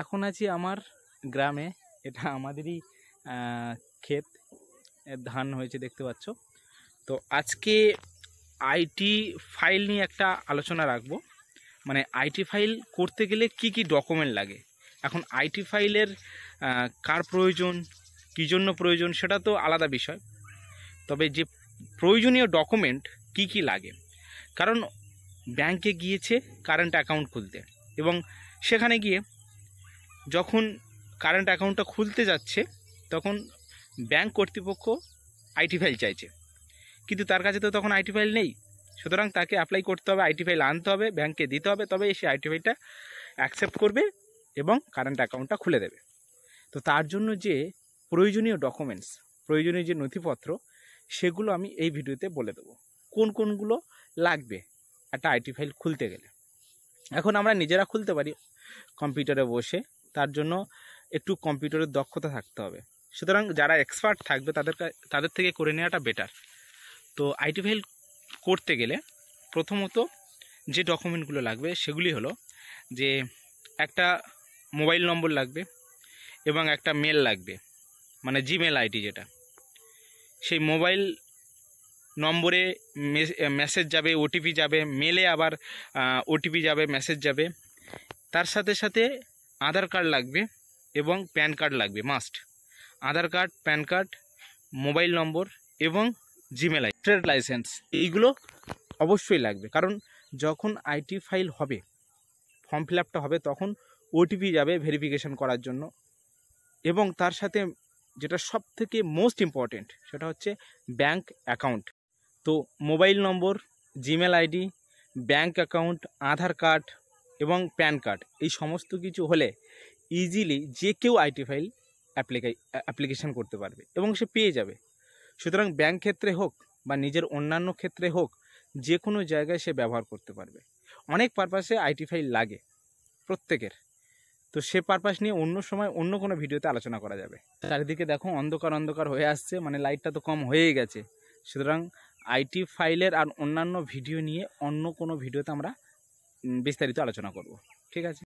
এখন আছি আমার গ্রামে এটা আমাদেরই ক্ষেত ধান হয়েছে দেখতে পাচ্ছ তো আজকে আইটি ফাইল নিয়ে একটা আলোচনা রাখবো মানে আইটি ফাইল করতে গেলে কি কি ডকুমেন্ট লাগে এখন আইটি ফাইলের কার প্রয়োজন কী জন্য প্রয়োজন সেটা তো আলাদা বিষয় তবে যে প্রয়োজনীয় ডকুমেন্ট কি কি লাগে কারণ ব্যাংকে গিয়েছে কারেন্ট অ্যাকাউন্ট খুলতে এবং সেখানে গিয়ে যখন কারেন্ট অ্যাকাউন্টটা খুলতে যাচ্ছে তখন ব্যাংক কর্তৃপক্ষ আইটি ফাইল চাইছে কিন্তু তার কাছে তো তখন আইটি ফাইল নেই সুতরাং তাকে অ্যাপ্লাই করতে হবে আইটি ফাইল আনতে হবে ব্যাংকে দিতে হবে তবে সে আইটি ফাইলটা অ্যাকসেপ্ট করবে এবং কারেন্ট অ্যাকাউন্টটা খুলে দেবে তো তার জন্য যে প্রয়োজনীয় ডকুমেন্টস প্রয়োজনীয় যে নথিপত্র সেগুলো আমি এই ভিডিওতে বলে দেবো কোন কোনগুলো লাগবে একটা আইটি ফাইল খুলতে গেলে এখন আমরা নিজেরা খুলতে পারি কম্পিউটারে বসে তার জন্য একটু কম্পিউটারের দক্ষতা থাকতে হবে সুতরাং যারা এক্সপার্ট থাকবে তাদের তাদের থেকে করে নেওয়াটা বেটার তো আইটি ফাইল করতে গেলে প্রথমত যে ডকুমেন্টগুলো লাগবে সেগুলি হলো যে একটা মোবাইল নম্বর লাগবে এবং একটা মেল লাগবে মানে জিমেল আইডি যেটা সেই মোবাইল নম্বরে মেসেজ যাবে ওটিপি যাবে মেলে আবার ওটিপি যাবে মেসেজ যাবে তার সাথে সাথে আধার কার্ড লাগবে এবং প্যান কার্ড লাগবে must Aadhaar card PAN card mobile number এবং জিমেল আই ট্রেড লাইসেন্স এইগুলো অবশ্যই লাগবে কারণ যখন আইটি ফাইল হবে ফর্ম ফিল হবে তখন ওটিপি যাবে ভেরিফিকেশন করার জন্য এবং তার সাথে যেটা সব থেকে মোস্ট ইম্পর্টেন্ট সেটা হচ্ছে ব্যাংক অ্যাকাউন্ট তো mobile number Gmail ID bank account Aadhaar card এবং প্যান কার্ড এই সমস্ত কিছু হলে ইজিলি যে কেউ আইটি ফাইল অ্যাপ্লিকাই অ্যাপ্লিকেশান করতে পারবে এবং সে পেয়ে যাবে সুতরাং ব্যাংক ক্ষেত্রে হোক বা নিজের অন্যান্য ক্ষেত্রে হোক যে কোনো জায়গায় সে ব্যবহার করতে পারবে অনেক পারপাসে আইটি ফাইল লাগে প্রত্যেকের তো সে পারপাস নিয়ে অন্য সময় অন্য কোনো ভিডিওতে আলোচনা করা যাবে চারিদিকে দেখো অন্ধকার অন্ধকার হয়ে আসছে মানে লাইটটা তো কম হয়েই গেছে সুতরাং আইটি ফাইলের আর অন্যান্য ভিডিও নিয়ে অন্য কোনো ভিডিওতে আমরা বিস্তারিত আলোচনা করব ঠিক আছে